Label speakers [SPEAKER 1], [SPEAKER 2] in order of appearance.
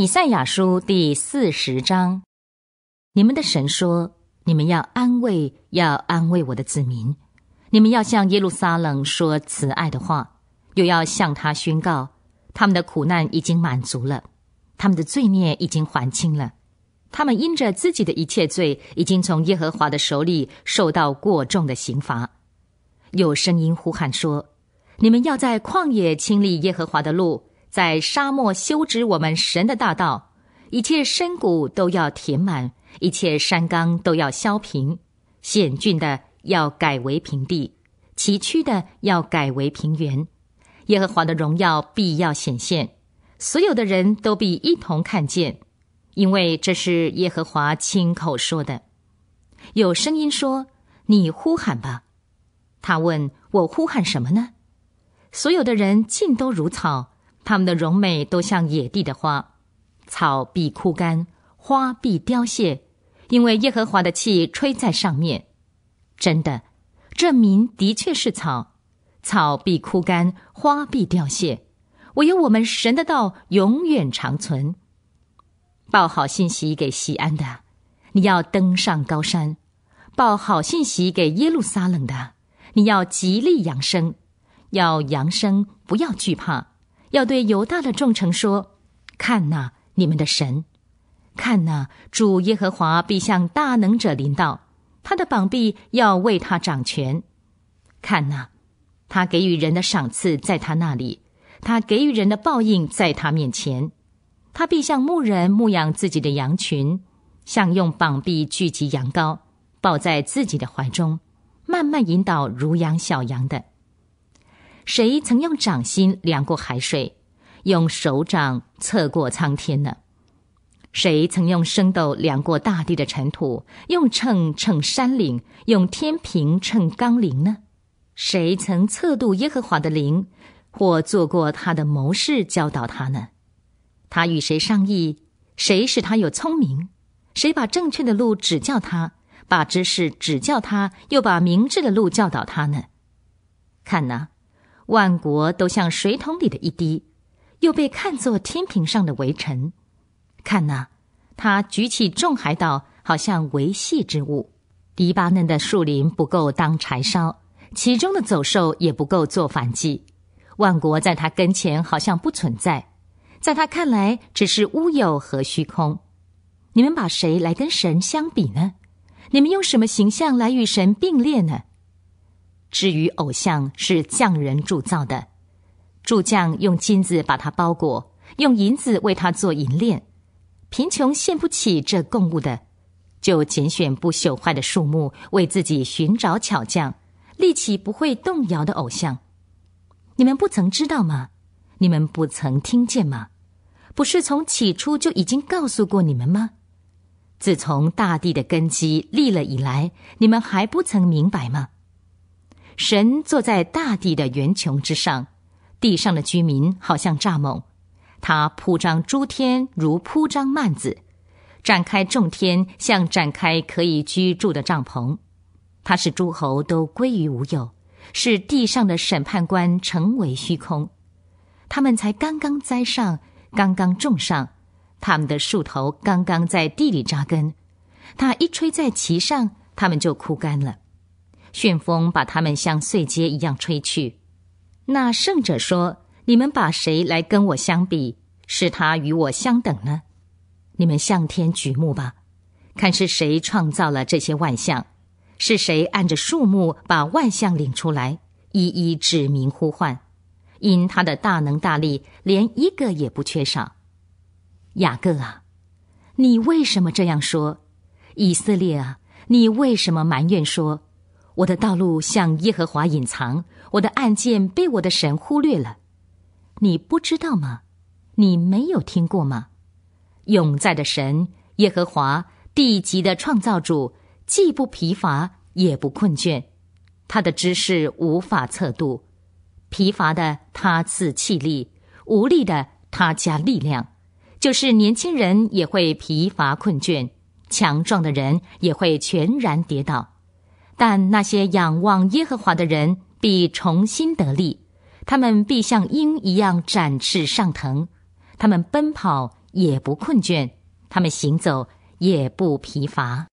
[SPEAKER 1] 以赛亚书第四十章，你们的神说：“你们要安慰，要安慰我的子民，你们要向耶路撒冷说慈爱的话，又要向他宣告，他们的苦难已经满足了，他们的罪孽已经还清了，他们因着自己的一切罪，已经从耶和华的手里受到过重的刑罚。”有声音呼喊说：“你们要在旷野清理耶和华的路。”在沙漠修直我们神的大道，一切深谷都要填满，一切山冈都要削平，险峻的要改为平地，崎岖的要改为平原。耶和华的荣耀必要显现，所有的人都必一同看见，因为这是耶和华亲口说的。有声音说：“你呼喊吧。”他问我呼喊什么呢？所有的人尽都如草。他们的荣美都像野地的花，草必枯干，花必凋谢，因为耶和华的气吹在上面。真的，这民的确是草，草必枯干，花必凋谢。唯有我们神的道永远长存。报好信息给西安的，你要登上高山；报好信息给耶路撒冷的，你要极力扬声，要扬声，不要惧怕。要对犹大的众臣说：“看呐，你们的神；看呐，主耶和华必向大能者临到，他的膀臂要为他掌权。看呐，他给予人的赏赐在他那里，他给予人的报应在他面前。他必向牧人牧养自己的羊群，像用膀臂聚集羊羔，抱在自己的怀中，慢慢引导如羊小羊的。”谁曾用掌心量过海水，用手掌测过苍天呢？谁曾用生豆量过大地的尘土，用秤称山岭，用天平称冈陵呢？谁曾测度耶和华的灵，或做过他的谋士教导他呢？他与谁商议？谁使他有聪明？谁把正确的路指教他，把知识指教他，又把明智的路教导他呢？看呐。万国都像水桶里的一滴，又被看作天平上的微尘。看呐，他举起众海岛，好像维系之物。黎巴嫩的树林不够当柴烧，其中的走兽也不够做反击。万国在他跟前好像不存在，在他看来只是乌有和虚空。你们把谁来跟神相比呢？你们用什么形象来与神并列呢？至于偶像是匠人铸造的，铸匠用金子把它包裹，用银子为它做银链。贫穷献不起这贡物的，就拣选不朽坏的树木，为自己寻找巧匠，立起不会动摇的偶像。你们不曾知道吗？你们不曾听见吗？不是从起初就已经告诉过你们吗？自从大地的根基立了以来，你们还不曾明白吗？神坐在大地的圆穹之上，地上的居民好像蚱蜢，他铺张诸天如铺张幔子，展开众天像展开可以居住的帐篷。他使诸侯都归于无有，使地上的审判官，成为虚空。他们才刚刚栽上，刚刚种上，他们的树头刚刚在地里扎根，他一吹在其上，他们就枯干了。旋风把他们像碎秸一样吹去。那圣者说：“你们把谁来跟我相比，使他与我相等呢？你们向天举目吧，看是谁创造了这些万象，是谁按着树木把万象领出来，一一指名呼唤。因他的大能大力，连一个也不缺少。”雅各啊，你为什么这样说？以色列啊，你为什么埋怨说？我的道路向耶和华隐藏，我的案件被我的神忽略了。你不知道吗？你没有听过吗？永在的神耶和华，地级的创造主，既不疲乏也不困倦，他的知识无法测度。疲乏的他赐气力，无力的他加力量。就是年轻人也会疲乏困倦，强壮的人也会全然跌倒。但那些仰望耶和华的人必重新得力，他们必像鹰一样展翅上腾，他们奔跑也不困倦，他们行走也不疲乏。